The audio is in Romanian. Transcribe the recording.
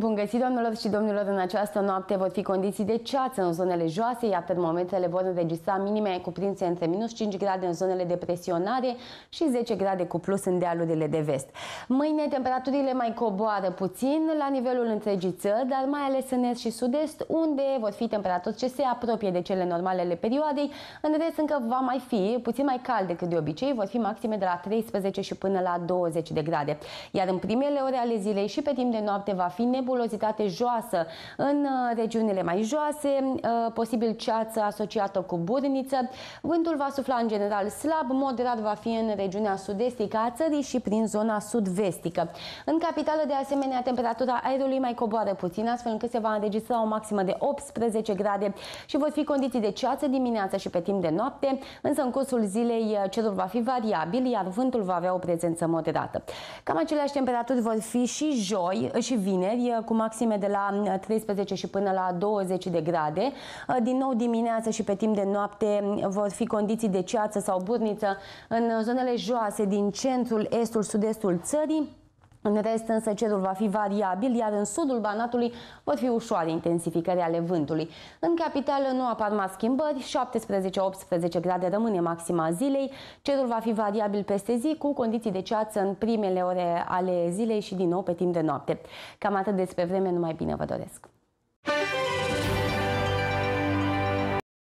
Bun găsit, domnilor și domnilor, în această noapte vor fi condiții de ceață în zonele joase, iar termometrele vor înregistra minime cuprinse între minus 5 grade în zonele de presionare și 10 grade cu plus în dealurile de vest. Mâine temperaturile mai coboară puțin la nivelul întregii țări, dar mai ales în est și sud-est, unde vor fi temperaturi ce se apropie de cele normale ale perioadei, în rest încă va mai fi puțin mai cald decât de obicei, vor fi maxime de la 13 și până la 20 de grade. Iar în primele ore ale zilei și pe timp de noapte va fi nebun nebulozitate joasă în uh, regiunile mai joase, uh, posibil ceață asociată cu burniță. Vântul va sufla în general slab, moderat va fi în regiunea sud-estică a țării și prin zona sud-vestică. În capitală, de asemenea, temperatura aerului mai coboară puțin, astfel încât se va înregistra o maximă de 18 grade și vor fi condiții de ceață dimineața și pe timp de noapte, însă în cursul zilei uh, cerul va fi variabil, iar vântul va avea o prezență moderată. Cam aceleași temperaturi vor fi și joi și vineri, cu maxime de la 13 mm, și până la 20 de grade. Uh, din nou dimineață și pe timp de noapte mm, vor fi condiții de ceață sau burniță în zonele joase din centrul, estul, sud-estul țării în rest, însă, cerul va fi variabil, iar în sudul Banatului vor fi ușoare intensificări ale vântului. În capitală nu apar mari schimbări, 17-18 grade rămâne maxima zilei, cerul va fi variabil peste zi, cu condiții de ceață în primele ore ale zilei și din nou pe timp de noapte. Cam atât despre vreme, numai bine vă doresc!